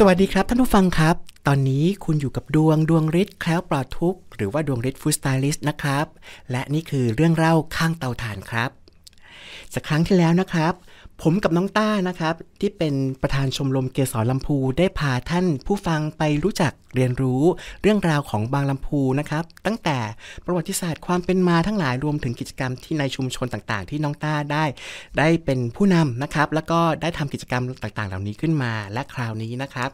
สวัสดีครับ ท่านผู้ฟังครับ ตอนนี้คุณอยู่กับดวงดวงฤทธิ์แคล้วปลอดทุกข์ หรือว่าดวงฤทธิ์ฟูสไตลิสต์นะครับ และนี่คือเรื่องเล่าข้างเตาถ่านครับจากครั้งที่แล้วนะครับผมกับน้องต้านะครับที่เป็นประธานชมรมเกสรลำพูได้พาท่านผู้ฟังไปรู้จักเรียนรู้เรื่องราวของบางลำพูนะครับ ตั้งแต่ประวัติศาสตร์ความเป็นมาทั้งหลายรวมถึงกิจกรรมที่ในชุมชนต่าง ๆที่น้องต้าได้ได้เป็นผู้นำนะครับ แล้วก็ได้ทำกิจกรรมต่าง ๆ เหล่านี้ขึ้นมาและคราวนี้นะครับ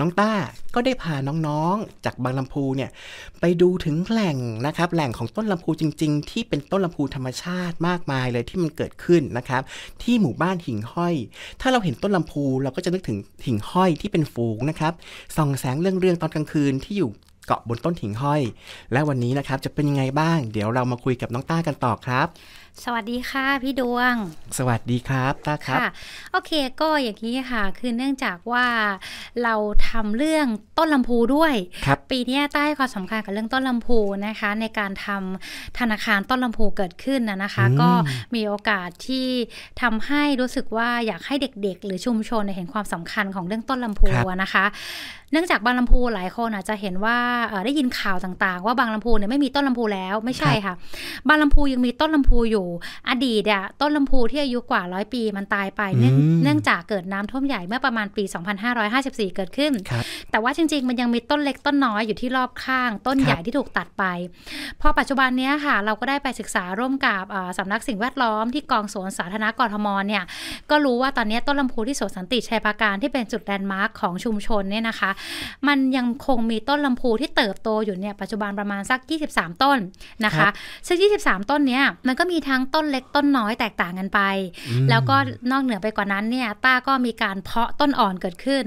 น้องต้าก็ได้พาน้องๆจากบางลำพูเนี่ยไปดูถึงแหล่งนะครับแหล่งของต้นลำพูจริง ๆ ที่เป็นต้นลำพูธรรมชาติมากมายเลยที่มันเกิดขึ้นนะครับที่หมู่บ้านหิ่งห้อย ถ้าเราเห็นต้นลำพูเราก็จะนึกถึงหิ่งห้อยที่เป็นฝูงนะครับ ส่องแสงเรื่องเรื่องตอนกลางคืนที่อยู่เกาะบนต้นหิ่งห้อย และวันนี้นะครับจะเป็นยังไงบ้าง เดี๋ยวเรามาคุยกับน้องต้ากันต่อครับสวัสดีค่ะพี่ดวง สวัสดีครับตาครับโอเคก็อย่างนี้ค่ะคือเนื่องจากว่าเราทำเรื่องต้นลำพูด้วยครับปีนี้ใต้ความสำคัญกับเรื่องต้นลำพูนะคะ ในการทำธนาคารต้นลำพูเกิดขึ้นนะนะคะ ก็มีโอกาสที่ทำให้รู้สึกว่าอยากให้เด็กๆ หรือชุมชนเห็นความสำคัญของเรื่องต้นลำพูนะคะ เนื่องจากบางลำพูหลายคนอาจจะเห็นว่าได้ยินข่าวต่างๆ ว่าบางลำพูเนี่ยไม่มีต้นลำพูแล้วไม่ใช่ค่ะบางลำพูยังมีต้นลำพูอยู่อดีตอะต้นลำพูที่อายุกว่าร้อยปีมันตายไปเนื่องจากเกิดน้ำท่วมใหญ่เมื่อประมาณปี 2554 เกิดขึ้น แต่ว่าจริงๆ มันยังมีต้นเล็กต้นน้อยอยู่ที่รอบข้างต้นใหญ่ที่ถูกตัดไปพอปัจจุบันนี้ค่ะ เราก็ได้ไปศึกษาร่วมกับสำนักสิ่งแวดล้อมที่กองสวนสาธารณะกรทมเนี่ยก็รู้ว่าตอนนี้ต้นลำพูที่สวนสันติชัยปราการที่เป็นจุดแลนด์มาร์คของชุมชนเนี่ยนะคะมันยังคงมีต้นลำพูที่เติบโตอยู่เนี่ยปัจจุบันประมาณสัก 23 ต้นนะคะ ซึ่ง 23 ต้นเนี่ยมันก็มีทั้งต้นเล็กต้นน้อยแตกต่างกันไป แล้วก็นอกเหนือไปกว่านั้นเนี่ยต้าก็มีการเพราะต้นอ่อนเกิดขึ้น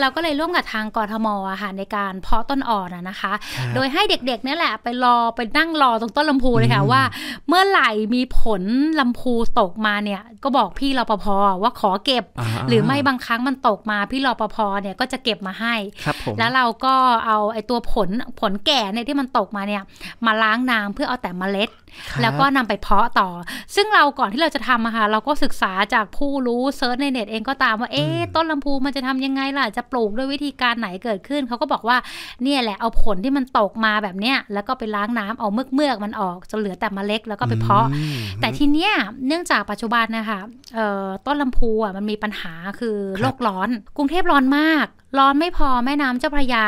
เราก็เลยร่วมกับทางกรทมอะค่ะในการเพราะต้นอ่อนนะนะคะ โดยให้เด็กๆนี่แหละไปรอไปนั่งรอตรงต้นลำพูเลยค่ะว่า เมื่อไหร่มีผลลำพูตกมาเนี่ยก็บอกพี่รปภว่าขอเก็บหรือไม่บางครั้งมันตกมา พี่รปภเนี่ยก็จะเก็บมาให้ แล้วเราก็เอาไอ้ตัวผลผลแก่ในที่มันตกมาเนี่ยมาล้างน้ำเพื่อเอาแต่เมล็ดแล้วก็นำไปเพาะต่อ ซึ่งเราก่อนที่เราจะทำอะค่ะ เราก็ศึกษาจากผู้รู้เซิร์ชในเน็ตเองก็ตามว่าเอ๊ต้นลำพูมันจะทำยังไงล่ะ จะปลูกด้วยวิธีการไหนเกิดขึ้น เขาก็บอกว่าเนี่ยแหละ เอาผลที่มันตกมาแบบเนี้ย แล้วก็ไปล้างน้ำเอาเมือกเมือกมันออกจนเหลือแต่เมล็ดแล้วก็ไปเพาะ แต่ทีเนี้ยเนื่องจากปัจจุบันนะคะต้นลำพูอ่ะมันมีปัญหาคือโลกร้อน กรุงเทพร้อนมาก ร้อนไม่พอแม่น้ำเจ้าพระยา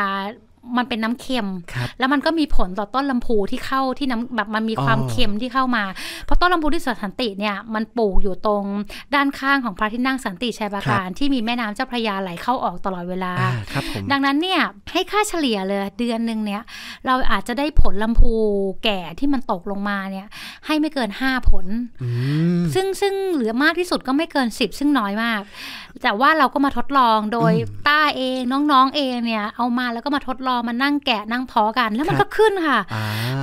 มันเป็นน้ำเค็มคแล้วมันก็มีผลต่อต้นลำพูที่เข้าที่น้ำแบบมันมีความเค็มที่เข้ามา เพราะต้นลำพูที่สสันติเนี่ยมันปลูกอยู่ตรงด้านข้างของพระที่นั่งสันติชัยปราการ ที่มีแม่น้ำเจ้าพระยาไหลเข้าออกตลอดเวลาดังนั้นเนี่ยให้ค่าเฉลี่ยเลยเดือนหนึ่งเนี่ยเราอาจจะได้ผลลำพูแก่ที่มันตกลงมาเนี่ย ให้ไม่เกิน 5 ผล ซึ่งซึ่งเหลือมากที่สุดก็ไม่เกิน 10 ซึ่งน้อยมาก แต่ว่าเราก็มาทดลองโดยต้าเองน้องๆ เองเนี่ยเอามาแล้วก็มาทดลองอมานั่งแกะนั่งพอกันแล้วมันก็ขึ้นค่ะ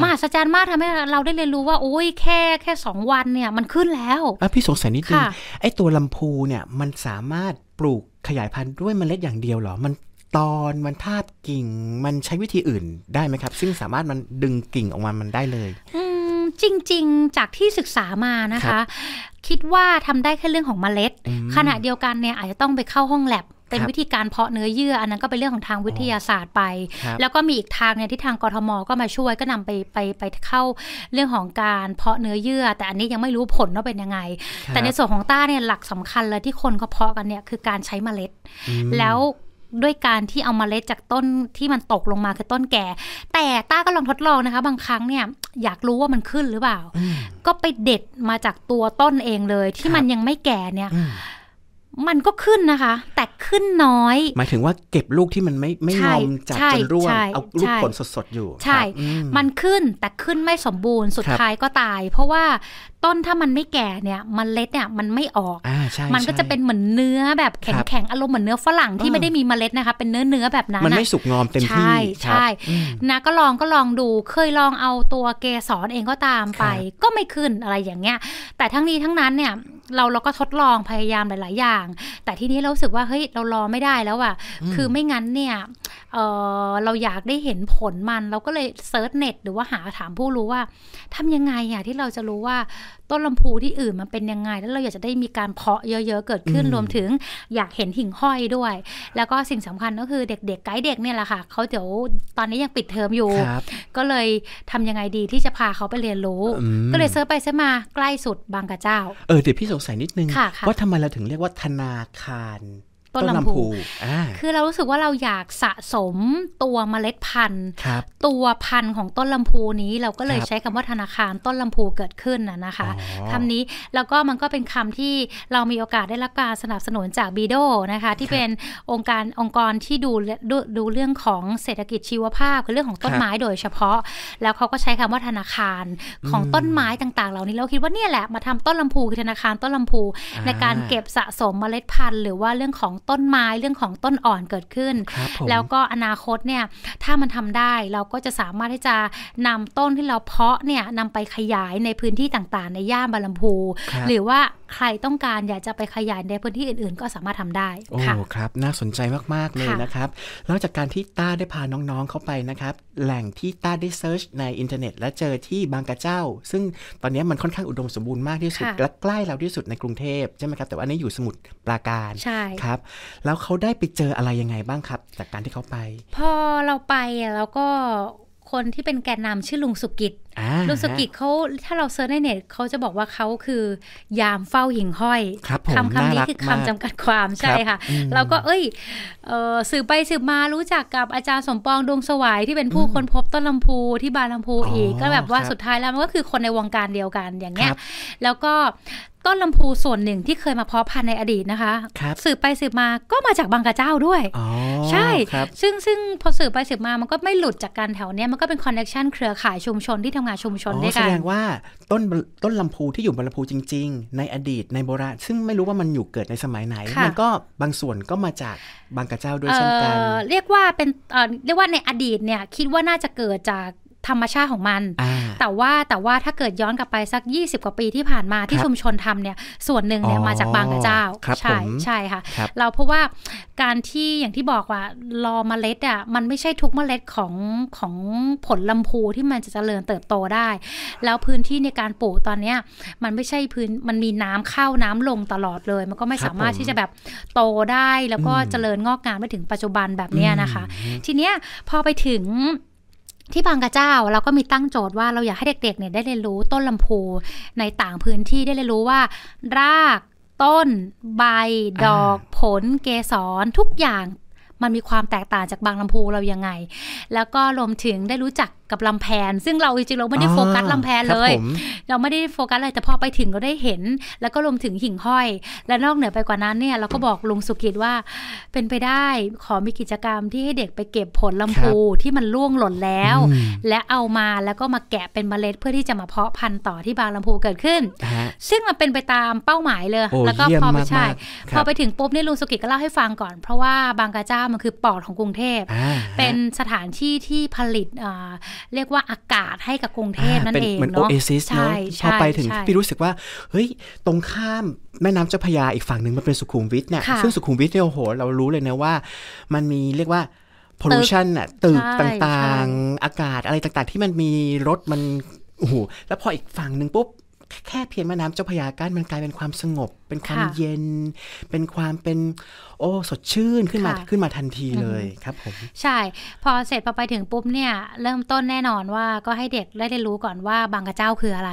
มหัศจรรย์มากทำให้เราได้เรียนรู้ว่าโอ้ยแค่แค่สองวันเนี่ย มันขึ้นแล้วพี่สงสัยนิดนึงไอ้ตัวลำพูเนี่ยมันสามารถปลูกขยายพันธุ์ด้วยเมล็ดอย่างเดียวหรอ มันตอนมันทาบกิ่ง มันใช้วิธีอื่นได้ไหมครับ ซึ่งสามารถมันดึงกิ่งออกมา มันได้เลยจริงๆจากที่ศึกษามานะคะคคิดว่าทำได้แค่เรื่องของเมล็ด ขณะเดียวกันเนี่ย อาจจะต้องไปเข้าห้องแลบเป็นวิธีการเพาะเนื้อเยื่ออันนั้นก็เป็นเรื่องของทางวิทยาศาสตร์ไป แล้วก็มีอีกทางเนี่ยที่ทางกรทมก็มาช่วยก็นำไปไปไปเข้าเรื่องของการเพาะเนื้อเยื่อ แต่อันนี้ยังไม่รู้ผลว่าเป็นยังไง แต่ในส่วนของต้าเนี่ยหลักสำคัญเลยที่คนเขาเพาะกันเนี่ยคือการใช้เมล็ด แล้วด้วยการที่เอามาเล็ดจากต้นที่มันตกลงมาคือต้นแก่ แต่ต้าก็ลองทดลองนะคะบางครั้งเนี่ยอยากรู้ว่ามันขึ้นหรือเปล่าก็ไปเด็ดมาจากตัวต้นเองเลยที่มันยังไม่แก่เนี่ยมันก็ขึ้นนะคะ แต่ขึ้นน้อย หมายถึงว่าเก็บลูกที่มันไม่ไม่งอมจัดจนร่วงเอาลูกผลสดๆอยู่ใช่ มันขึ้นแต่ขึ้นไม่สมบูรณ์สุดท้ายก็ตาย เพราะว่าต้นถ้ามันไม่แก่เนี่ยมันเล็ดเนี่ยมันไม่ออก มันก็จะเป็นเหมือนเนื้อแบบแข็งแข็งอารมณ์เหมือนเนื้อฝรั่งที่ไม่ได้มีเมล็ดนะคะเป็นเนื้อเนื้อแบบนั้นมันไม่สุกงอมเต็มที่ใช่ใช่นะก็ลองก็ลองดูเคยลองเอาตัวเกสรเองก็ตามไป ก็ไม่ขึ้นอะไรอย่างเงี้ย แต่ทั้งนี้ทั้งนั้นเนี่ยเราเราก็ทดลองพยายามหลายๆ อย่างแต่ทีนี้เราสึกว่าเฮ้ยเรารอไม่ได้แล้วอะ่ะ คือไม่งั้นเนี่ยเเราอยากได้เห็นผลมันเราก็เลยเซิร์ชเน็ตหรือว่าหาถามผู้รู้ว่า ทำยังไงอะที่เราจะรู้ว่าต้นลำพูที่อื่นมันเป็นยังไงแล้วเราอยากจะได้มีการเพาะเยอะ ๆ เกิดขึ้นรวมถึงอยากเห็นหิ่งห้อยด้วย แล้วก็สิ่งสำคัญก็คือเด็ก ๆ ไกด์เด็กเนี่ยแหละค่ะเขาเดี๋ยวตอนนี้ยังปิดเทอมอยู่ ก็เลยทำยังไงดีที่จะพาเขาไปเรียนรู้ ก็เลยเซิร์ชไปเซิร์ชมาใกล้สุดบางกะเจ้าเออเดี๋ยวพี่สงสัยนิดนึง ว่าทำไมเราถึงเรียกว่าธนาคารต้นลำพูคือเรารู้สึกว่าเราอยากสะสมตัวเมล็ดพันธุ์ ตัวพันธุ์ของต้นลำพูนี้ เราก็เลยใช้คำว่า ธนาคารต้นลำพูเกิดขึ้นนะคะคำนี้แล้วก็มันก็เป็นคำที่เรามีโอกาสได้รับการสนับสนุนจากบีโดนะคะที่เป็นองค์การองค์กรที่ดูดูเรื่องของเศรษฐกิจชีวภาพคือเรื่องของต้นไม้โดยเฉพาะ แล้วเขาก็ใช้คำว่าธนาคารของต้นไม้ต่างๆเหล่านี้ เราคิดว่าเนี่ยแหละมาทำต้นลำพูคือธนาคารต้นลำพูในการเก็บสะสมเมล็ดพันธุ์ หรือว่าเรื่องของต้นไม้ เรื่องของต้นอ่อนเกิดขึ้น แล้วก็อนาคตเนี่ย ถ้ามันทำได้เราก็จะสามารถที่จะนำต้นที่เราเพาะเนี่ยนำไปขยายในพื้นที่ต่างๆ ในย่านบาลัพูหรือว่าใครต้องการอยากจะไปขยายในพื้นที่อื่นๆ ก็สามารถทำได้โอ้ ครับ น่าสนใจมากๆเลยนะครับหลังจากการที่ต้าได้พาน้องๆเข้าไปนะครับ แหล่งที่ต้าได้เซิร์ชในอินเทอร์เน็ตและเจอที่บางกระเจ้า ซึ่งตอนนี้มันค่อนข้างอุดมสมบูรณ์มากที่สุดและใกล้เราที่สุดในกรุงเทพใช่ไหมครับแต่ว่านี่อยู่สมุทรปราการ ใช่ครับแล้วเขาได้ไปเจออะไรยังไงบ้างครับ จากการที่เขาไป พอเราไปเราก็คนที่เป็นแกนนำชื่อลุงสุกิจลุงสกิเขาถ้าเราเซิร์ชในเน็ตเขาจะบอกว่าเขาคือ ยามเฝ้าหิ่งห้อยคำคำนี้คือคำจำกัดความใช่ค่ะเราก็เอ้ยสืบไปสืบมารู้จักกับอาจารย์สมปองดวงสวายที่เป็นผู้ค้นพบต้นลำพูที่บานลำพูอีก ก็แบบว่าสุดท้ายแล้วมันก็คือคนในวงการเดียวกันอย่างเงี้ยแล้วก็ต้นลำพูส่วนหนึ่งที่เคยมาเพาะพันธุ์ในอดีตนะคะคสืบไปสืบมาก็มาจากบางกระเจ้าด้วยใช่ซึ่งซึ่งพอสืบไปสืบมามันก็ไม่หลุดจากการแถวเนี้ยมันก็เป็นคอนเนคชันเครือข่ายชุมชนที่ททำงานชุมชนด้วยกันแสดงว่าต้นต้นลำพูที่อยู่บนลำพูจริงๆ ในอดีตในโบราณซึ่งไม่รู้ว่ามันอยู่เกิดในสมัยไหน มันก็บางส่วนก็มาจากบางกระเจ้าด้วยเช่นกันเรียกว่าเป็นเรียกว่าในอดีตเนี่ย คิดว่าน่าจะเกิดจากธรรมชาติของมัน แต่ว่าแต่ว่าถ้าเกิดย้อนกลับไปสัก 20 กว่าปีที่ผ่านมาที่ชุมชนทำเนี่ยส่วนหนึ่งเนี่ยมาจากบางกระเจ้าใช่ใช่ค่ะ เราเพราะว่าการที่อย่างที่บอกว่ารอเมล็ดอ่ะมันไม่ใช่ทุกเมล็ดของของผลลำพูที่มันจะเจริญเติบโตได้ แล้วพื้นที่ในการปลูกตอนเนี้ยมันไม่ใช่พื้นมันมีน้ำเข้าน้ำลงตลอดเลย มันก็ไม่สามารถที่จะแบบโตได้แล้วก็เจริญงอกงามไปถึงปัจจุบันแบบเนี้ยนะคะ ทีเนี้ยพอไปถึงที่บางกระเจ้าเราก็มีตั้งโจทย์ว่าเราอยากให้เด็กๆเนี่ยได้เรียนรู้ต้นลำพูในต่างพื้นที่ได้เรียนรู้ว่า รากต้นใบดอกผลเกสรทุกอย่างมันมีความแตกต่างจากบางลำพูเรายังไง แล้วก็รวมถึงได้รู้จักกับลำแพน ซึ่งเราจริงๆเราไม่ได้โฟกัสลำแพนเลยเราไม่ได้โฟกัสอะไรแต่พอไปถึงก็ได้เห็น แล้วก็รวมถึงหิ่งห้อย และนอกเหนือไปกว่านั้นเนี่ย เราก็บอกลุงสุกิตว่า เป็นไปได้ขอมีกิจกรรมที่ให้เด็กไปเก็บผลลำพูที่มันล่วงหล่นแล้ว และเอามาแล้วก็มาแกะเป็นเมล็ดเพื่อที่จะมาเพาะพันธุ์ต่อที่บางลำพูเกิดขึ้น ซึ่งมันเป็นไปตามเป้าหมายเลย แล้วก็พอไปใช่พอไปถึงปุ๊บเนี่ยลุงสุกิตก็เล่าให้ฟังก่อน เพราะว่าบางกระเจ้ามันคือปอดของกรุงเทพเป็นสถานที่ที่ผลิตอ่าเรียกว่าอากาศให้กับกรุงเทพนั่นเองเนาะเหมนโอเอซิสเนาะ พอไปถึงพี่รู้สึกว่า เฮ้ย ตรงข้ามแม่น้ำเจ้าพยาอีกฝั่งหนึ่งมันเป็นสุขุมวิทเนี่ย ซึ่งสุขุมวิทเนี่ยโอ้โห เรารู้เลยนะว่า มันมีเรียกว่าพอลูชันอะตึกต่างๆ อากาศอะไรต่างๆ ที่มันมีรถมัน โอ้โห แล้วพออีกฝั่งหนึ่งปุ๊บแค่เพียงแม่น้ำเจ้าพยากันมันกลายเป็นความสงบ เป็นความเย็นเป็นความเป็นโอ้สดชื่นขึ้นมาขึ้นมาทันทีเลยครับผมใช่พอเสร็จพอไปถึงปุ๊บเนี่ย เริ่มต้นแน่นอนว่าก็ให้เด็กได้เรียนรู้ก่อนว่าบางกระเจ้าคืออะไร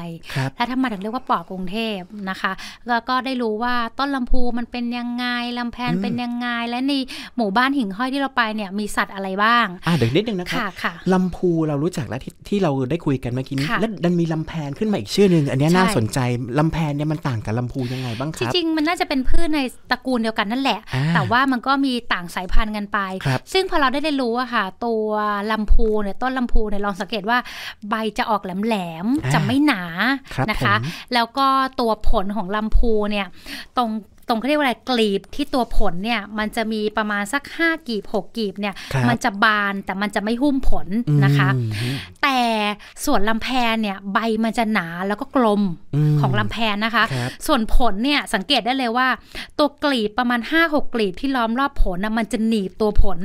และทำไมถึงเรียกว่าปอบกรุงเทพนะคะแล้วก็ได้รู้ว่าต้นลำพูมันเป็นยังไงลำแพนเป็นยังไง และในหมู่บ้านหิ่งห้อยที่เราไปเนี่ยมีสัตว์อะไรบ้างอ่าเดี๋ยวนิดนึงนะคะลำพูเรารู้จักแล้วที่ที่เราได้คุยกันเมื่อกี้นี้และดันมีลำแพนขึ้นมาอีกชื่อหนึ่งอันนี้น่าาสนใจลำแพนเนี่ยมันต่างกับลำพูยังไงบ้างครับ จริงๆ มันน่าจะเป็นพืชในตระกูลเดียวกันนั่นแหละ แต่ว่ามันก็มีต่างสายพันธุ์กันไป ซึ่งพอเราได้เรียนรู้อะค่ะ ตัวลำพูเนี่ยต้นลำพูเนี่ยลองสังเกตว่า ใบจะออกแหลมๆ จะไม่หนา นะคะ แล้วก็ตัวผลของลำพูเนี่ยตรงตรงเขาเรียกว่าอะไรกลีบที่ตัวผลเนี่ยมันจะมีประมาณสัก5กีบ6กีบเนี่ยมันจะบานแต่มันจะไม่หุ้มผลนะคะ แต่ส่วนลำแพนเนี่ยใบมันจะหนาแล้วก็กลมของลำแพนนะคะ ส่วนผลเนี่ยสังเกตได้เลยว่า ตัวกลีบประมาณ 5-6 กลีบที่ล้อมรอบผลนะมันจะหนีบตัวผล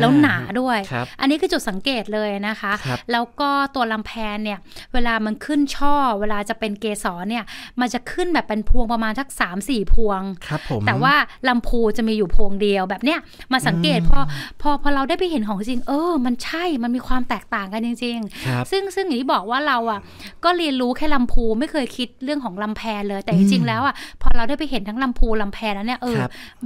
แล้วหนาด้วย อันนี้คือจุดสังเกตเลยนะคะคแล้วก็ตัวลำแพนเนี่ยเวลามันขึ้นช่อ เวลาจะเป็นเกสรเนี่ยมันจะขึ้นแบบเป็นพวงประมาณทัก 3-4พวงครับผมแต่ว่าลำพูจะมีอยู่พวงเดียวแบบเนี้ยมาสังเกตพอพอพอเราได้ไปเห็นของจริงเออมันใช่มันมีความแตกต่างกันจริง ๆ ซึ่งซึ่งอย่างที่บอกว่าเราอ่ะก็เรียนรู้แค่ลำพูไม่เคยคิดเรื่องของลำแพนเลยแต่จริงๆแล้วอ่ะพเราได้ไปเห็นทั้งลำพูลำแพแล้วเนี่ยเออ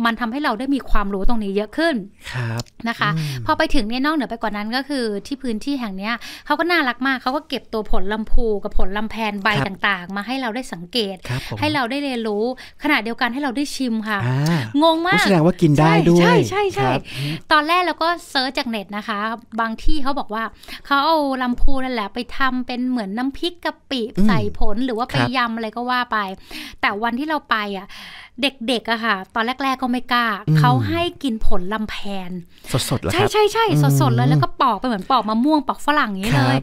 มันทำให้เราได้มีความรู้ตรงนี้เยอะขึ้นครับนะคะ พอไปถึงเนี่ยนอกเหนือไปกว่านั้นก็คือที่พื้นที่แห่งเนี้ยเขาก็น่ารักมากเขาก็เก็บตัวผลลำพูกับผลลำแพนใบต่าง ๆ มาให้เราได้สังเกต ให้เราได้เรียนรู้ขณะเดียวกันให้เราได้ชิมค่ะงงมากแสดงว่ากินได้ด้วยใช่ใช่ใช่ตอนแรกเราก็เซิร์ชจากเน็ตนะคะบางที่เขาบอกว่าเขาเอาลำพูนั่นแหละไปทำเป็นเหมือนน้ำพริกกะปิใส่ผลหรือว่าไปยำอะไรก็ว่าไป แต่วันที่เราไปอ่ะเด็กๆอะค่ะ ตอนแรกๆ ก็ไม่กล้า เขาให้กินผลลำแพนสดๆแล้ใช่ใช่ใช่สดๆ เลย แล้วก็ปอกไปเหมือนปอกมะม่วงปอกฝรั่งอย่างนี้เลย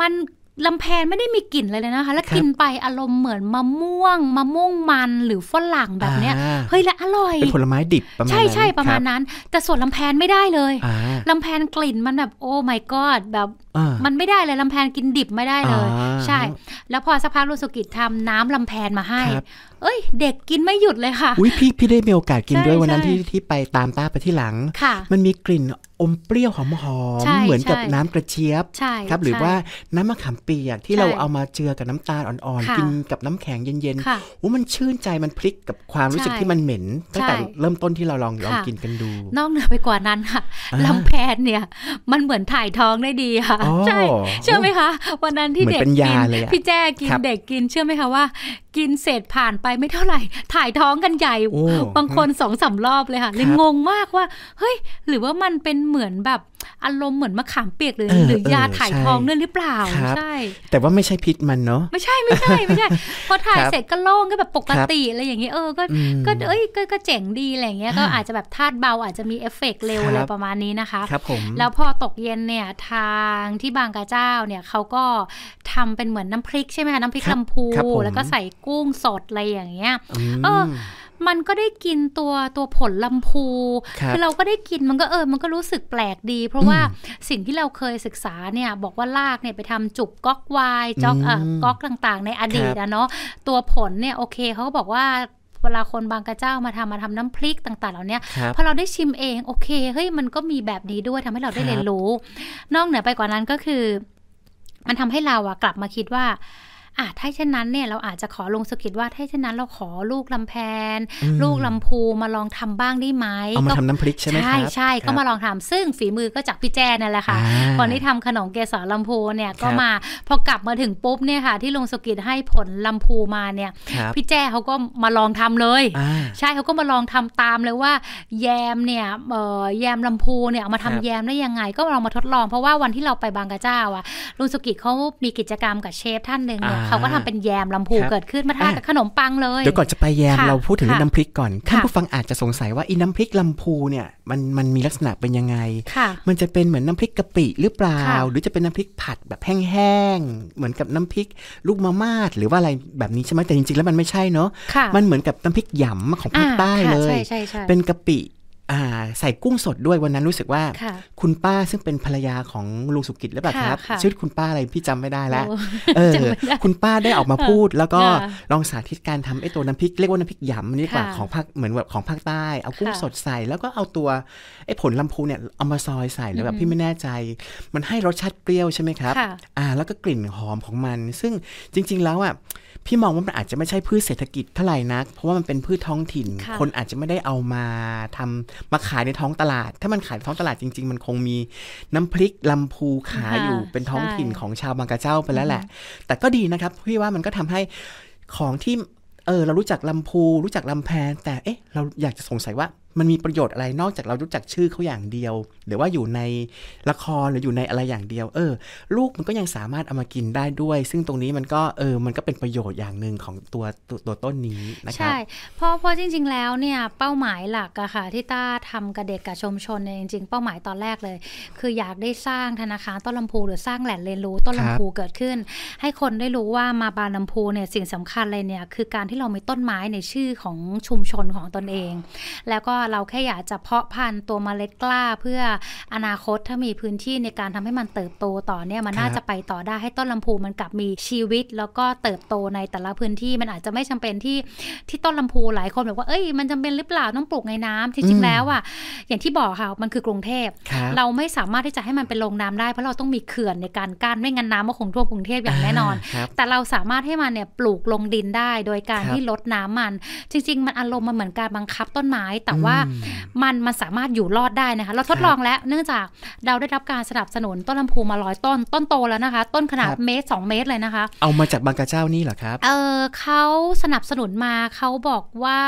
มันลำแพนไม่ได้มีกลิ่นเลยเลยนะคะ แล้วกินไปอารมณ์เหมือนมะม่วง มะม่วงมันหรือฝรั่งแบบเนี้ย เฮ้ยและอร่อยเป็นผลไม้ดิบประมาณใช่ใช่ประมาณนั้น แต่ส่วนลำแพนไม่ได้เลย ลำแพนกลิ่นมันแบบโอ้ my god แบบ มันไม่ได้เลย ลำแพนกินดิบไม่ได้เลย ใช่ แล้วพอสักพักลุสุกิจทำน้ำลำแพนมาให้เอ้ยเด็กกินไม่หยุดเลยค่ะ อุ้ยพี่พี่ได้มีโอกาสกินด้วยวันนั้นที่ที่ไปตามต้าไปที่หลัง มันมีกลิ่นอมเปรี้ยวหอมหอม เหมือนกับน้ำกระเชียบครับหรือว่าน้ำมะขามเปียกที่เราเอามาเจือกับน้ำตาลอ่อนๆกินกับน้ำแข็งเย็นๆ โอ้ มันชื่นใจมันพลิกกับความรู้สึกที่มันเหม็นตั้งแต่เริ่มต้นที่เราลองลองกินกันดู นอกเหนือไปกว่านั้นค่ะลำแพนเนี่ยมันเหมือนถ่ายท้องได้ดีค่ะใช่เชื่อไหมคะ วันนั้นที่เด็กกินพี่แจ้กินเด็กกินเชื่อไหมคะว่ากินเสร็จผ่านไปไม่เท่าไหร่ถ่ายท้องกันใหญ่บางคนสองสารอบเลยค่ะเลยงงมากว่าเฮ้ย หรือว่ามันเป็นเหมือนแบบอารมณ์เหมือนมะขามเปียกหรือหรือยาถ่ายท้องเนี่ยหรือเปล่าใช่แต่ว่าไม่ใช่พิษมันเนาะไม่ใช่ไม่ใช่ไม่ใช่ พอถ่ายเสร็จก็โล่งก็แบบปกติอะไรอย่างเงี้ยเออก็ก็เอ้ยก็เจ๋งดีอะไรเงี้ยก็อาจจะแบบธาตุเบาอาจจะมีเอฟเฟกเร็วอะไรประมาณนี้นะคะครับผมแล้วพอตกเย็นเนี่ยทางที่บางกระเจ้าเนี่ยเขาก็ทำเป็นเหมือนน้าพริกใช่ไหมคะน้ำพริกลำพู แล้วก็ใส่กุ้งสดอะไรอย่างเงี้ยเออ มันก็ได้กินตัวตัวผลลำพูคือเราก็ได้กินมันก็เออ มันก็รู้สึกแปลกดี เพราะว่าสิ่งที่เราเคยศึกษาเนี่ยบอกว่าลากเนี่ยไปทำจุกก๊อกวายจ๊อกเอ่อก๊อกต่างๆในอดีตนะเนาะตัวผลเนี่ยโอเคเขาก็บอกว่า เวลาคนบางกระเจ้ามาทำมาทำน้ำพริกต่าง ๆ เหล่านี้พอเราได้ชิมเอง โอเค เฮ้ยมันก็มีแบบนี้ด้วยทำให้เราได้เรียนรู้ นอกเหนือไปกว่านั้นก็คือ มันทำให้เราอะกลับมาคิดว่าอ่ะถ้าเช่นนั้นเนี่ยเราอาจจะขอลงสกิดว่าถ้าเช่นนั้นเราขอลูกลำแพน ลูกลำพูมาลองทำบ้างได้ไหมเอามาทำน้ำพริกใช่ไหมครับใช่ใช่ก็มาลองทำซึ่งฝีมือก็จากพี่แจนั่นแหละค่ะตอนที่ทำขนมเกสรลำพูเนี่ยก็มาพอกลับมาถึงปุ๊บเนี่ยค่ะที่ลงสกิดให้ผลลำพูมาเนี่ยพี่แจ้เขาก็มาลองทำเลย ใช่เขาก็มาลองทำตามเลยว่าแยมเนี่ยแยมลำพูเนี่ยมาทำแยมได้ยังไง ก็ลองมาทดลอง เพราะว่าวันที่เราไปบางกระเจ้าอ่ะลุงสกิดเขามีกิจกรรมกับเชฟท่านหนึ่งเนี่ยเขาก็ทำเป็นแยมลำพูเกิดขึ้นมาทานกับขนมปังเลย เดี๋ยวก่อนจะไปแยมเราพูดถึงน้ำพริกก่อนท่านผู้ฟังอาจจะสงสัยว่าอีน้ำพริกลำพูเนี่ยมันมันมีลักษณะเป็นยังไงมันจะเป็นเหมือนน้าพริกกะปิหรือเปล่า หรือจะเป็นน้าพริกผัดแบบแห้งๆเหมือนกับน้ำพริกลูกมะม่าหรือว่าอะไรแบบนี้ใช่ไหมแต่จริง ๆ แล้วมันไม่ใช่เนาะมันเหมือนกับน้ำพริกหยำของภาคใต้เลย เป็นกะปิใส่กุ้งสดด้วยวันนั้นรู้สึกว่า คุณป้าซึ่งเป็นภรรยาของลุงสุกิจแล้วแบบครับ ชื่อคุณป้าอะไรพี่จำไม่ได้แล้วเออคุณป้าได้ออกมาพูด แล้วก็ลองสาธิตการทำไอ้ตัวน้ำพริกเรียกว่าน้ำพริกยำนี่กว่าของภาคเหมือนแบบของภาคใต้ เอากุ้งสดใส่แล้วก็เอาตัวไอ้ผลลำพูเนี่ยเอามาซอยใส่แล้วแบบพี่ไม่แน่ใจมันให้รสชาติเปรี้ยวใช่ไหมครับ อ่า แล้วก็กลิ่นหอมของมันซึ่งจริง ๆ แล้วอ่ะพี่มองว่ามันอาจจะไม่ใช่พืชเศรษฐกิจเท่าไหร่นักเพราะว่ามันเป็นพืชท้องถิ่น คนอาจจะไม่ได้เอามา ทำมาขายในท้องตลาด ถ้ามันขายท้องตลาดจริงๆ มันคงมีน้ำพริกลำพูขายอยู่ เป็นท้องถิ่นของชาวบางกะเจ้าไปแล้วแหละ แต่ก็ดีนะครับ พี่ว่ามันก็ทำให้ของที่ เออเรารู้จักลำพูรู้จักลำแพนแต่เอ๊ะเราอยากจะสงสัยว่ามันมีประโยชน์อะไรนอกจากเรารู้จักชื่อเขาอย่างเดียว หรือว่าอยู่ในละครหรืออยู่ในอะไรอย่างเดียว เออ ลูกมันก็ยังสามารถเอามากินได้ด้วย ซึ่งตรงนี้มันก็เออมันก็เป็นประโยชน์อย่างหนึ่งของตัวตัวต้นนี้นะครับใช่เพราะเพราะจริง ๆ แล้วเนี่ยเป้าหมายหลักอะค่ะ ที่ต้าทำกับเด็กกับชมชนเนี่ยจริงๆเป้าหมายตอนแรกเลย คืออยากได้สร้างธนาคารต้นลำพูหรือสร้างแหล่งเรียนรู้ต้นลำพูเกิดขึ้น ให้คนได้รู้ว่ามาบานลำพูเนี่ยสิ่งสำคัญเลยเนี่ย คือการที่เรามีต้นไม้ในชื่อของชุมชนของตนเอง แล้วก็เราแค่อยากจะเพาะพันธุ์ตัวเมล็ดกล้าเพื่ออนาคตถ้ามีพื้นที่ในการทำให้มันเติบโตต่อเนี่ยมันน่าจะไปต่อได้ให้ต้นลำพูมันกลับมีชีวิต แล้วก็เติบโตในแต่ละพื้นที่มันอาจจะไม่จำเป็นที่ที่ต้นลำพูหลายคนบอกว่าเอ้ยมันจำเป็นหรือเปล่าต้องปลูกในน้ำที่จริงแล้วอ่ะอย่างที่บอกค่ะมันคือกรุงเทพเราไม่สามารถที่จะให้มันเป็นลงน้ำได้ เพราะเราต้องมีเขื่อนในการกั้นไม่งั้นน้ำมันคงท่วมกรุงเทพอย่างแน่นอน แต่เราสามารถให้มันเนี่ยปลูกลงดินได้ โดยการที่ลดน้ำมัน จริงๆมันอารมณ์มันเหมือนการบังคับต้นไม้แต่ว่า่ามันมันสามารถอยู่รอดได้นะคะเราทดลองแล้วเนื่องจากเราได้รับการสนับสนุนต้นลำพูมาร้อยต้นต้นโตแล้วนะคะ ต้นขนาดเมตร2เมตรเลยนะคะ เอามาจากบางกระเจ้านี่เหรอครับ เออเขาสนับสนุนมาเขาบอกว่า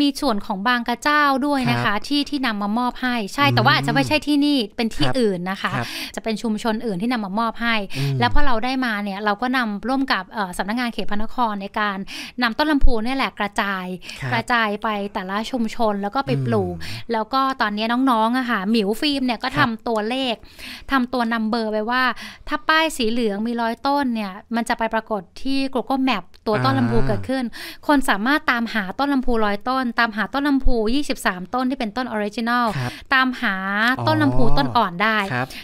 มีส่วนของบางกระเจ้าด้วยนะคะ ที่ที่นำมามอบให้ ใช่แต่ว่าอาจจะไม่ใช่ที่นี่เป็นที่อื่นนะคะ จะเป็นชุมชนอื่นที่นำมามอบให้ แล้วพอเราได้มาเนี่ยเราก็นำร่วมกับสำนักงานเขตพระนครในการนำต้นลำพูนี่แหละกระจาย กระจายไปแต่ละชุมชนแล้วก็ไปปลูก แล้วก็ตอนนี้น้องๆอะค่ะ หมิวฟิล์มเนี่ย ก็ทำตัวเลข ทำตัวนัมเบอร์ไว้ว่า ถ้าป้ายสีเหลืองมีร้อยต้นเนี่ย มันจะไปปรากฏที่ Google Map ตัวต้นลำพูเกิดขึ้น คนสามารถตามหาต้นลำพูร้อย ต้น ตามหาต้นลำพู 23 ต้นที่เป็นต้นออริจินอล ตามหาต้นลำพูต้นอ่อนได้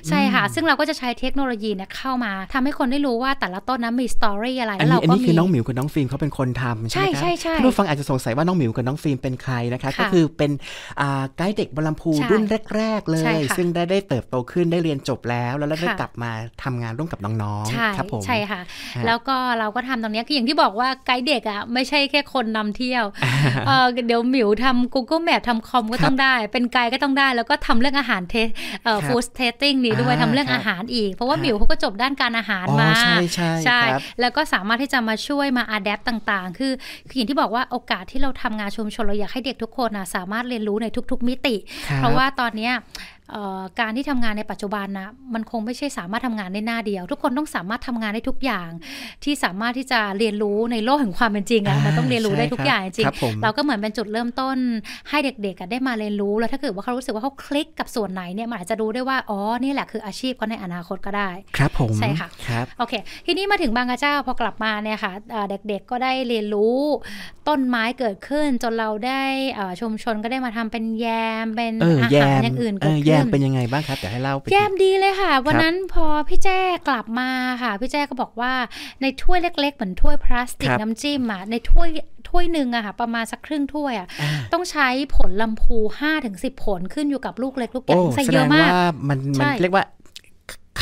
ใช่ค่ะ ซึ่งเราก็จะใช้เทคโนโลยีเนี่ยเข้ามาทำให้คนได้รู้ว่าแต่ละต้นนั้นมีสตอรี่อะไรแล้วเราก็มีอันนี้คือน้องหมิวกับน้องฟิล์มเขาเป็นคนทำใช่ใช่ใช่ผู้ฟังอาจจะสงสัยว่าน้องหมิวกับน้องฟิล์มเป็นใครนะคะก็คือเป็นไกด์เด็กบลำพูรุ่นแรกๆเลย ซึ่งได้ได้เติบโตขึ้นได้เรียนจบแล้วแล้วได้กลับมาทำงานร่วมกับน้องๆครับผมใช่ค่ะ แล้วก็เราก็ทำตรงนี้คืออย่างที่บอกบอกว่าไกด์เด็กอ่ะไม่ใช่แค่คนนำเที่ยวเเดี๋ยวหมิวทำ Google Map ทำคอมก็ต้องได้เป็นไกด์ก็ต้องได้แล้วก็ทำเรื่องอาหารเทสเอ่อฟู้ดเทสติ้งนี้ด้วยทำเรื่องอาหารอีก เพราะว่าหมิวเขาก็จบด้านการอาหารมาใช่ใช่ใช่แล้วก็สามารถที่จะมาช่วยมาอัดแอปต่างๆคือคืออย่างที่บอกว่าโอกาสที่เราทำงานชุมชนเราอยากให้เด็กทุกคนนะสามารถเรียนรู้ในทุก ๆมิติ เพราะว่าตอนเนี้ยการที่ทำงานในปัจจุบันนะมันคงไม่ใช่สามารถทำงานได้หน้าเดียว ทุกคนต้องสามารถทำงานได้ทุกอย่าง ที่สามารถที่จะเรียนรู้ในโลกแห่งความเป็นจริงอะมันต้องเรียนรู้ได้ทุกอย่างจริง เราก็เหมือนเป็นจุดเริ่มต้น ให้เด็กๆได้มาเรียนรู้แล้วถ้าเกิดว่าเขารู้สึกว่าเขาคลิกกับส่วนไหนเนี่ยมันอาจจะรู้ได้ว่าอ๋อนี่แหละคืออาชีพเขาในอนาคตก็ได้ ครับผมใช่ค่ะครับโอเคทีนี้มาถึงบางกระเจ้าพอกลับมาเนี่ยค่ะเด็กๆก็ได้เรียนรู้ ต้นไม้เกิดขึ้น จนเราได้ชุมชนก็ได้มาทำเป็นแยมเป็นอาหารอย่างอื่นเกิดขึ้นมเป็นยังไงบ้างครับแต่ให้เล่าไปแยมดีเลยค่ะวันนั้นพอพี่แจ้กลับมาค่ะ พี่แจ้ก็บอกว่าในถ้วยเล็กๆเหมือนถ้วยพลาสติกน้ำจิ้มอ่ะในถ้วยถ้วยหนึ่งอะค่ะ ประมาณสักครึ่งถ้วยอะต้องใช้ผลลาพูห้าถึงสิบผลขึ้นอยู่กับลูกเล็กลูกใหญ่ใส่เยอะมากมันมันเรียกว่า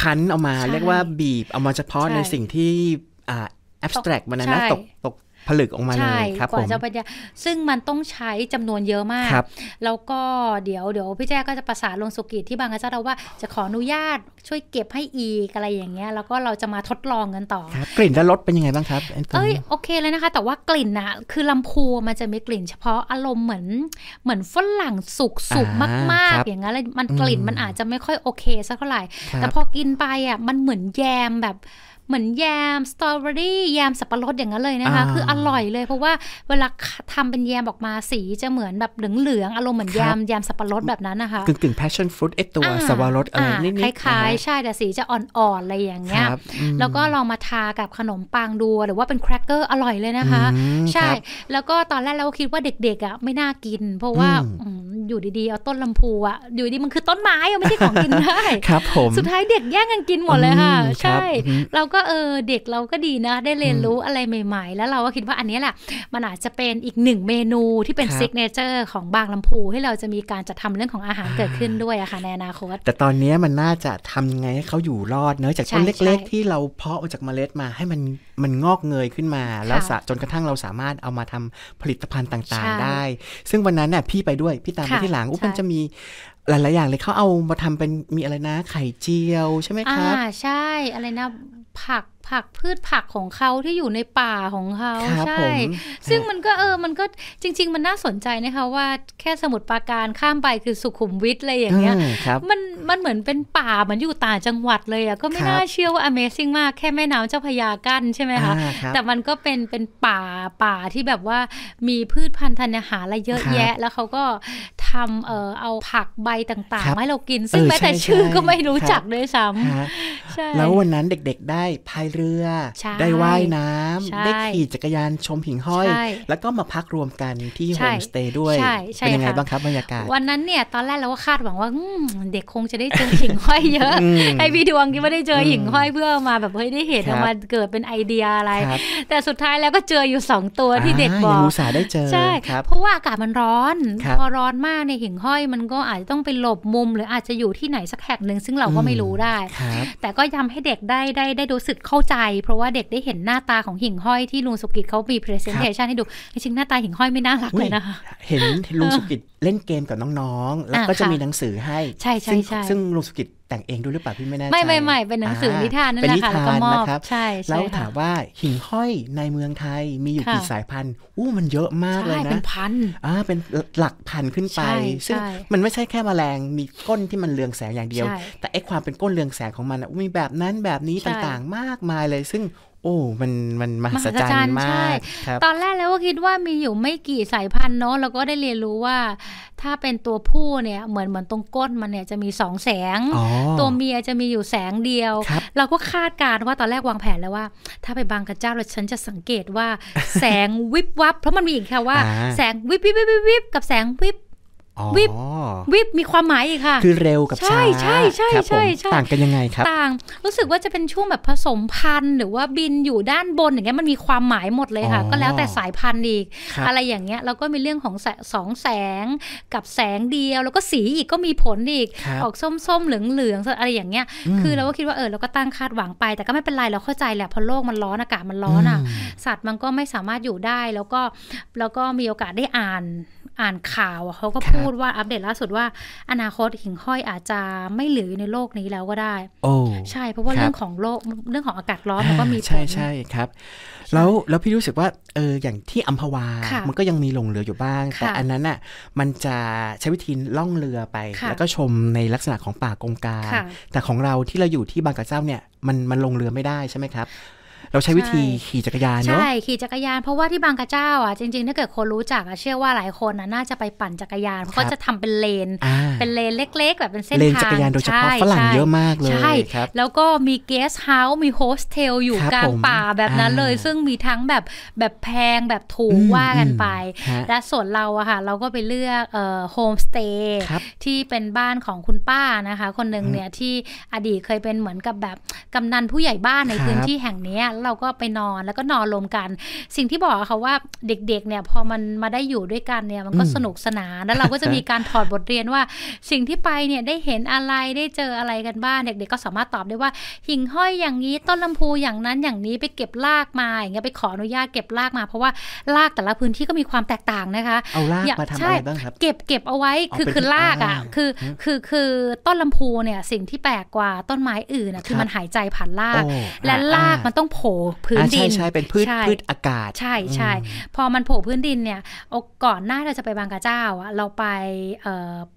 คั้นเอามาเรียกว่าบีบเอามาเฉพาะในสิ่งที่อ่าแอบสแตรกมันนะตกตกผลึกออกมาเลยครับกว่าจะบราซึ่งมันต้องใช้จำนวนเยอะมาก แล้วก็เดี๋ยวเดี๋ยวพี่แจ้ก็จะประสานลงสุกิจที่บางกระเจ้าเราว่าจะขออนุญาตช่วยเก็บให้อีกอะไรอย่างเงี้ยแล้วก็เราจะมาทดลองกันต่อกลิ่นและรสเป็นยังไงบ้างครับ เอ้ยโอเคเลยนะคะ แต่ว่ากลิ่นนะคือลำพูมันจะมีกลิ่นเฉพาะอารมณ์เหมือนเหมือนฝรั่งสุกสุกมากๆ อย่างนั้นเลยมันกลิ่นมันอาจจะไม่ค่อยโอเค สักเท่าไหร่แต่พอกินไปอ่ะมันเหมือนแยมแบบเหมือนแยมสตรอเบอรี่แยมสับปะรดอย่างนั้นเลยนะคะ คืออร่อยเลย เพราะว่าเวลาทำเป็นแยมออกมาสีจะเหมือนแบบเหลืองๆอารมณ์เหมือนแยมแยมสับปะรดแบบนั้นนะคะ กึ่งกึ่ง passion fruit อตัว สับปะรดอะไรนิดๆคล้ายๆใช่แต่สีจะอ่อนๆ อะไรอย่างเงี้ย แล้วก็ลองมาทากับขนมปังดูหรือว่าเป็นแครกเกอร์อร่อยเลยนะคะใช่แล้วก็ตอนแรกเราคิดว่าเด็กๆอ่ะไม่น่ากิน เพราะว่าอยู่ดีๆเอาต้นลำพูอ่ะอยู่ดีมันคือต้นไม้ไม่ใช่ของกินได้ครับผมสุดท้ายเด็กแย่งกันกินหมดเลยค่ะ ใช่เราก็เออเด็กเราก็ดีนะได้เรียนรู้อะไรใหม่ๆ แล้วเราก็คิดว่าอันนี้แหละ มันอาจจะเป็นอีกหนึ่งเมนูที่เป็นซิกเนเจอร์ของบางลำพูให้เราจะมีการจัดทาเรื่องของอาหารเกิดขึ้นด้วยอะค่ะในอนาคต แต่ตอนนี้มันน่าจะทำไงให้เขาอยู่รอดเนอะจากต้นเล็กๆที่เราเพาะจากเมล็ดมาให้มันมันงอกเงยขึ้นมา แล้วจนกระทั่งเราสามารถเอามาทำผลิตภัณฑ์ต่างๆได้ ซึ่งวันนั้นน่ะพี่ไปด้วยพี่ตามไปที่หลังอุ้มันจะมีหลายๆอย่างเลยเขาเอามาทำเป็นมีอะไรนะ ไข่เจียวใช่ไหมครับ อ่าใช่อะไรนะผักผักพืชผักของเขาที่อยู่ในป่าของเขา ใช่ ซึ่งมันก็เออ มันก็จริง ๆมันน่าสนใจนะคะว่าแค่สมุทรปราการข้ามไปคือสุขุมวิทอะไรอย่างเงี้ย มันมันเหมือนเป็นป่ามันอยู่ต่างจังหวัดเลยอะก็ไม่น่าเชื่อว่า Amazing มากแค่แม่น้ำเจ้าพยากั้นใช่ไหมคะ แต่มันก็เป็นเป็นป่าป่าที่แบบว่ามีพืชพันธุ์ธัญหาอะไรเยอะแยะ แล้วเขาก็ทำเอ่อเอาผักใบต่างๆให้เรากิน ซึ่งแม้แต่ชื่อก็ไม่รู้จักด้วยซ้ำแล้ววันนั้นเด็ก ๆ ได้พายเรือได้ว่ายน้ำได้ขี่จักรยานชมหิ่งห้อย แล้วก็มาพักรวมกันที่โฮมสเตย์ด้วย เป็นยังไงบ้างครับบรรยากาศ วันนั้นเนี่ยตอนแรกเราก็คาดหวังว่า เด็กคงจะได้เจอหิ่งห้อยเยอะไอพี่ดวงก็ไม่ได้เจอหิ่งห้อยเพื่อมา แบบเฮ้ยได้เห็นมาเกิดเป็นไอเดียอะไรแต่สุดท้ายแล้วก็เจออยู่2ตัวที่เด็กบอกได้เจอใช่เพราะว่าอากาศมันร้อนพอร้อนมากในหิ่งห้อยมันก็อาจจะต้องไปหลบมุม หรืออาจจะอยู่ที่ไหนสักแห่งหนึ่งซึ่งเราก็ไม่รู้ได้ แต่ก็ทำให้เด็กได้ได้ได้รู้สึกเข้าใจ เพราะว่าเด็กได้เห็นหน้าตาของหิ่งห้อยที่ลุงสุกิตเขามีพรีเซนเทชันให้ดูจริงหน้าตาหิ่งห้อยไม่น่ารักเลยนะคะเห็นลุงสุกิตเล่นเกมกับน้องๆแล้วก็จะมีหนังสือให้ใช่ใช่ใช่ซึ่งลุงสุกิตแต่งเองด้วยหรือเปล่าพี่ไม่แน่ใจ ไม่ไม่ไม่เป็นหนังสือนิทานนั่นแหละค่ะแล้วก็มอบใช่แล้วถามว่าหิ่งห้อยในเมืองไทยมีอยู่กี่สายพันธุ์อู้มันเยอะมากเลยนะเป็นพันอ่าเป็นหลักพันขึ้นไป ซึ่งมันไม่ใช่แค่แมลงมีก้นที่มันเรืองแสงอย่างเดียว แต่ไอความเป็นก้นเรืองแสงของมันมีแบบนั้นแบบนี้ต่างๆมากมายเลยซึ่งโอ้ มัน มันมหัศจรรย์มาก ตอนแรกแล้วก็คิดว่ามีอยู่ไม่กี่สายพันธุ์เนาะแล้วก็ได้เรียนรู้ว่าถ้าเป็นตัวผู้เนี่ย เหมือน เหมือนตรงก้นมันเนี่ยจะมีสองแสง ตัวเมียจะมีอยู่แสงเดียว เราก็คาดการว่าตอนแรกวางแผนแล้วว่า ถ้าไปบางกระเจ้าเราฉันจะสังเกตว่าแสงวิบวับ เพราะมันมีอีกค่ะว่าแสงวิบวิบวิบวิบกับแสงวิบวิบวิบมีความหมายอีกค่ะคือเร็วกับช้าใช่ใช่ใช่ใช่ต่างกันยังไงครับต่างรู้สึกว่าจะเป็นช่วงแบบผสมพันธุ์ หรือว่าบินอยู่ด้านบนอย่างเงี้ยมันมีความหมายหมดเลยค่ะ ก็แล้วแต่สายพันธุ์อีกอะไรอย่างเงี้ยแล้วก็มีเรื่องของสองแสง กับแสงเดียว แล้วก็สีอีกก็มีผลอีกออกส้มๆเหลืองเหลงอะไรอย่างเงี้ยคือเราก็คิดว่าเออเราก็ตั้งคาดหวังไป แต่ก็ไม่เป็นไรเราเข้าใจแหละเพราะโลกมันร้อนอากาศมันร้อนอ่ะสัตว์มันก็ไม่สามารถอยู่ได้แล้วก็แล้วก็มีโอกาสได้อ่านอ่านข่าวเขาก็พูดว่าอัปเดตล่าสุดว่า อนาคตหิ่งห้อยอาจจะไม่เหลืออยู่ในโลกนี้แล้วก็ได้อใช่เพราะว่าเรื่องของโลก เรื่องของอากาศร้อนมันก็มีผลใช่ใช่ครับ แล้วแล้วพี่รู้สึกว่า เอออย่างที่อัมพวามันก็ยังมีหลงเหลืออยู่บ้าง แต่อันนั้นอ่ะมันจะใช้วิธีล่องเรือไป แล้วก็ชมในลักษณะของป่ากงกาแต่ของเราที่เราอยู่ที่บางกะเจ้าเนี่ยมันมันลงเรือไม่ได้ใช่ไหมครับเราใช้วิธีขี่จักรยานเนาะใช่ขี่จักรยานเพราะว่าที่บางกระเจ้าอ่ะจริงๆถ้าเกิดคนรู้จักอ่ะเชื่อว่าหลายคนน่าจะไปปั่นจักรยานเขาจะทำเป็นเลน เป็นเลนเล็ก ๆ แบบเป็นเส้นทางจักรยานโดยเฉพาะฝรั่งเยอะมากเลยใช่ครับแล้วก็มีเกสเฮาส์มีโฮสเทลอยู่กลางป่าแบบนั้นเลยซึ่งมีทั้งแบบแบบแพงแบบถูกว่ากันไป และส่วนเราอะค่ะเราก็ไปเลือกโฮมสเตย์ที่เป็นบ้านของคุณป้านะคะ คนหนึ่งเนี่ยที่อดีตเคยเป็นเหมือนกับแบบกำนันผู้ใหญ่บ้านในพื้นที่แห่งนี้้งเราก็ไปนอนแล้วก็นอนรวมกัน สิ่งที่บอกค่ะว่าเด็กๆเนี่ยพอมันมาได้อยู่ด้วยกันเนี่ยมันก็สนุกสนานแล้วเราก็จะมีการถอดบทเรียนว่า สิ่งที่ไปเนี่ยได้เห็นอะไรได้เจออะไรกันบ้างเด็กๆก็สามารถตอบได้ว่า หิ่งห้อยอย่างนี้ต้นลำพูอย่างนั้นอย่างนี้ไปเก็บลากมาอย่างเงี้ยไปขออนุญาตเก็บลากมา เพราะว่าลากแต่ละพื้นที่ก็มีความแตกต่างนะคะเอาลากมาทำอะไรบ้างครับเก็บเก็บเอาไว้คือคือลากอ่ะคือคือคือต้นลำพูเนี่ยสิ่งที่แปลกกว่าต้นไม้อื่นนะคือมันหายใจผ่านลากและลากมันต้องโผผล่พื้นดินใช่ใช่เป็นพืชพืชอากาศ ใช่ใช่พอมันโผล่พื้นดินเนี่ยก่อนหน้าเราจะไปบางกะเจ้าอะเราไป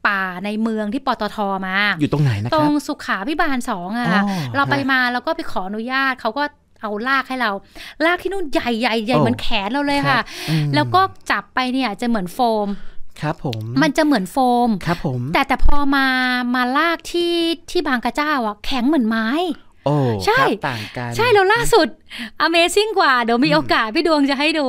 ป่าในเมืองที่ปตทมา อยู่ตรงไหนนะครับตรงสุขาพิบาลสองอะค่ะเราไปมาแล้วก็ไปขออนุญาตเขาก็เอาลากให้เราลากที่นู่นใหญ่ใหญ่ใหญ่เหมือนแขนเราเลยค่ะ แล้วก็จับไปเนี่ยจะเหมือนโฟมครับผมมันจะเหมือนโฟมครับผม แต่แต่พอมามาลากที่ที่บางกระเจ้าอ่ะแข็งเหมือนไม้โอ้ใช่ต่างกัน ใช่ แล้วล่าสุด Amazing กว่า เดี๋ยวมีโอกาส พี่ดวงจะให้ดู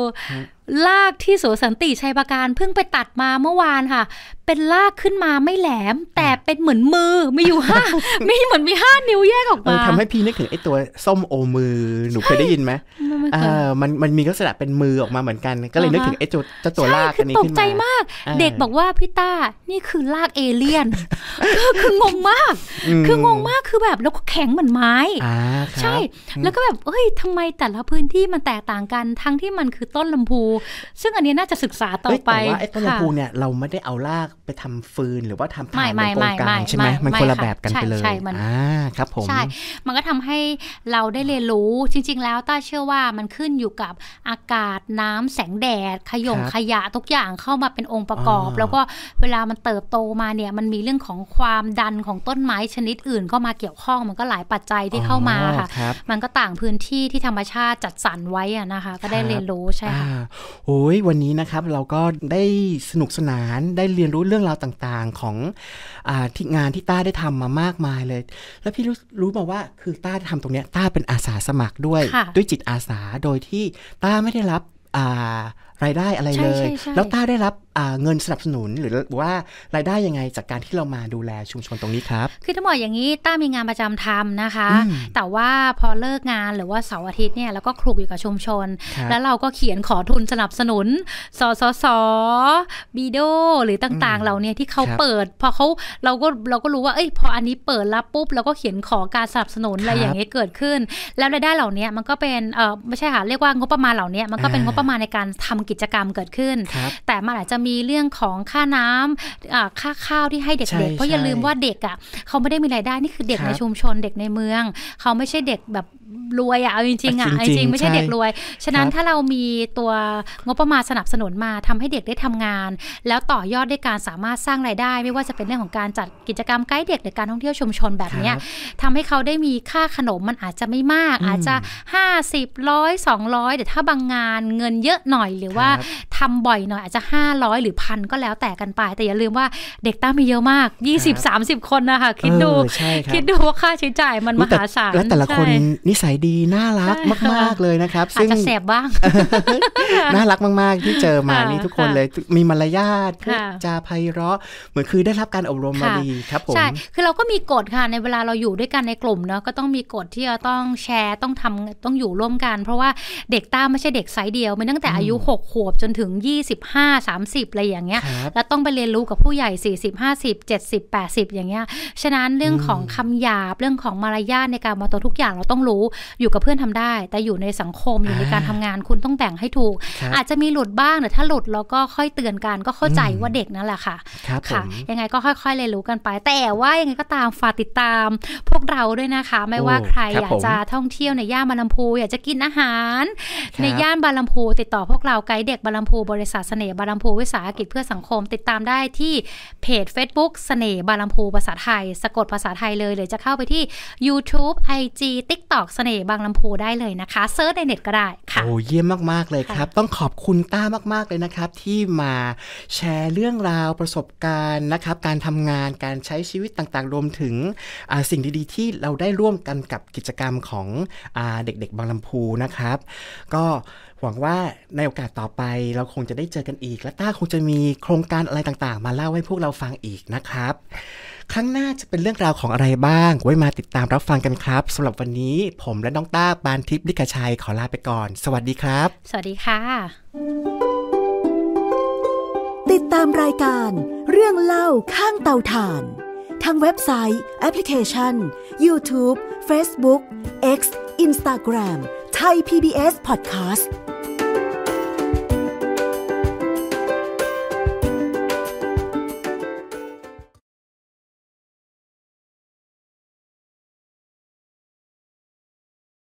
ลากที่สวนสันติชัยประการเพิ่งไปตัดมาเมื่อวานค่ะ เป็นลากขึ้นมาไม่แหลม แต่เป็นเหมือนมือมีอยู่ห้ามีเหมือนมีห้านิ้วแยกออกมาทำให้พี่นึกถึงไอ้ตัวส้มโอมือหนูเคยได้ยินไหมเออมันมันมีลักษณะเป็นมือออกมาเหมือนกัน ก็เลยนึกถึงไอ้จุดเจ้าตัวลากอันนี้ขึ้นมาตกใจมาก เด็กบอกว่าพี่ต้านี่คือลากเอเลี่ยนคือคืองงมาก คืองงมากคือแบบแล้วก็แข็งเหมือนไม้ใช่ แล้วก็แบบ เอ้ย ทำไมแต่ละพื้นที่มันแตกต่างกัน ทั้งที่มันคือต้นลำพูซึ่งอันนี้น่าจะศึกษาต่อไปแต่ว่าไอ้ต้นลำพูเนี่ยเราไม่ได้เอารากไปทำฟืน หรือว่าทำถ่านในโครงการใช่ไหมมันคนละแบบกันไปเลยอ่าครับผมใช่ มันก็ทำให้เราได้เรียนรู้จริงๆแล้วต้าเชื่อว่ามันขึ้นอยู่กับอากาศน้ำแสงแดดขยงขยะทุกอย่างเข้ามาเป็นองค์ประกอบ แล้วก็เวลามันเติบโตมาเนี่ย มันมีเรื่องของความดันของต้นไม้ชนิดอื่นเข้ามาเกี่ยวข้องมันก็หลายปัจจัยที่เข้ามาค่ะ มันก็ต่างพื้นที่ที่ธรรมชาติจัดสรรไว้อะนะคะ ก็ได้เรียนรู้ใช่ค่ะโอ้ยวันนี้นะครับเราก็ได้สนุกสนานได้เรียนรู้เรื่องราวต่างๆของอที่ งานที่ต้าได้ทำมามากมายเลย แล้วพี่รู้รู้มาว่าคือต้าทำตรงเนี้ย ต้าเป็นอาสาสมัครด้วยด้วยจิตอาสาโดยที่ต้าไม่ได้รับ อ่ารายได้อะไรเลย แล้วต้าได้รับเงินสนับสนุนหรือว่ารายได้ยังไงจากการที่เรามาดูแลชุมชนตรงนี้ครับ คือั้งบอกอย่างนี้ต้ามีงานประจำทำนะคะ แต่ว่าพอเลิกงานหรือว่าเสาร์อาทิตย์เนี่ยเราก็คลุกอยู่กับชุมชน แล้วเราก็เขียนขอทุนสนับสนุน สสสบีโดหรือต่างๆเราเนี่ยที่เขาเปิดพอเขาเราก็เราก็รู้ว่าเอ้ยพออันนี้เปิดรับปุ๊บเราก็เขียนขอการสนับสนุนอะไรอย่างนี้เกิดขึ้นแล้วรายได้เหล่านี้มันก็เป็นเออไม่ใช่ค่ะเรียกว่างบประมาณเหล่านี้มันก็เป็นงบประมาณในการทำกิจกรรมเกิดขึ้น แต่มันอาจจะมีเรื่องของค่าน้ำค่าข้าวที่ให้เด็กๆ เพราะอย่าลืมว่าเด็กอ่ะเขาไม่ได้มีรายได้ นี่คือเด็กในชุมชนเด็กในเมือง เขาไม่ใช่เด็กแบบรวยอะเอาจริงๆอะจริงไม่ใช่เด็กรวย ฉะนั้นถ้าเรามีตัวงบประมาณสนับสนุนมาทำให้เด็กได้ทำงาน แล้วต่อยอดด้วยการสามารถสร้างไรายได้ ไม่ว่าจะเป็นเรื่องของการจัดกิจกรรมใกล้เด็กหรือการท่องเที่ยวชุมชนแบบนี้ทำให้เขาได้มีค่าขนมมันอาจจะไม่มาก อาจจะ 50ร้อยสองร้อยแต่ถ้าบางงานเงินเยอะหน่อย หรือว่าทำบ่อยหน่อย อาจจะ 500 หรือพันก็แล้วแต่กันไป แต่อย่าลืมว่าเด็กตั้งมีเยอะมาก20-30 คนนะคะคิดดู คิดดูว่าค่าใช้จ่ายมันมหาศาลแลวแต่ละคนนิสัยดีน่ารักมาก ๆเลยนะครับซึ่งแสบบ้าง น่ารักมาก ๆ ที่เจอมานี่ทุกคนเลยมีมารยาทจาไพเราะเหมือนคือได้รับการอบรมมาดีครับผมใช่คือเราก็มีกฎค่ะในเวลาเราอยู่ด้วยกันในกลุ่มเนาะก็ต้องมีกฎที่เราต้องแชร์ต้องทำต้องอยู่ร่วมกัน เพราะว่าเด็กต้าไม่ใช่เด็กไซส์เดียว มันตั้งแต่อายุ6ขวบจนถึง 25 30 อะไรอย่างเงี้ยแล้วต้องไปเรียนรู้กับผู้ใหญ่ 40 50 70 80 อย่างเงี้ยฉะนั้นเรื่องของคำหยาบเรื่องของมารยาทในการมาตัวทุกอย่างเราต้องรู้อยู่กับเพื่อนทำได้ แต่อยู่ในสังคมอยู่ในการทำงาน คุณต้องแบ่งให้ถูก อาจจะมีหลุดบ้างแต่ถ้าหลุดเราก็ค่อยเตือนกัน ก็เข้าใจว่าเด็กนั่นแหละค่ะค่ะยังไงก็ค่อยๆ เรียนรู้กันไป แต่ว่ายังไงก็ตามฝากติดตาม พวกเราด้วยนะคะ ไม่ว่าใครอยากจะท่องเที่ยวในย่านบาลมพูอยากจะกินอาหาร ในย่านบาลมพู ติดต่อพวกเราไกด์เด็กบาลมพูบริษัทเสน่ห์บาลมพูวิสาหกิจเพื่อสังคม ติดตามได้ที่เพจ Facebook เสน่ห์บาลมพูภาษาไทยสะกดภาษาไทยเลยหรือจะเข้าไปที่ YouTube IG TikTok สน่ห์บางลำพูได้เลยนะคะเซิร์ชในเน็ตก็ได้ค่ะโอ้เยี่ยมมากๆเลยครับ ต้องขอบคุณต้ามากๆเลยนะครับ ที่มาแชร์เรื่องราวประสบการณ์นะครับ การทำงาน การใช้ชีวิตต่างๆ รวมถึงสิ่งดีๆ ที่เราได้ร่วมกันกับกิจกรรมของเด็กๆ บางลำพูนะครับ ก็หวังว่าในโอกาสต่อไป เราคงจะได้เจอกันอีก และต้าคงจะมีโครงการอะไรต่างๆ มาเล่าให้พวกเราฟังอีกนะครับครั้งหน้าจะเป็นเรื่องราวของอะไรบ้าง ไว้มาติดตามรับฟังกันครับ สำหรับวันนี้ผมและน้องต้าปานทิพย์ลิกชัยขอลาไปก่อน สวัสดีครับ สวัสดีค่ะ ติดตามรายการเรื่องเล่าข้างเตาถ่านทางเว็บไซต์แอปพลิเคชัน YouTube Facebook X Instagram ไทย PBS Podcast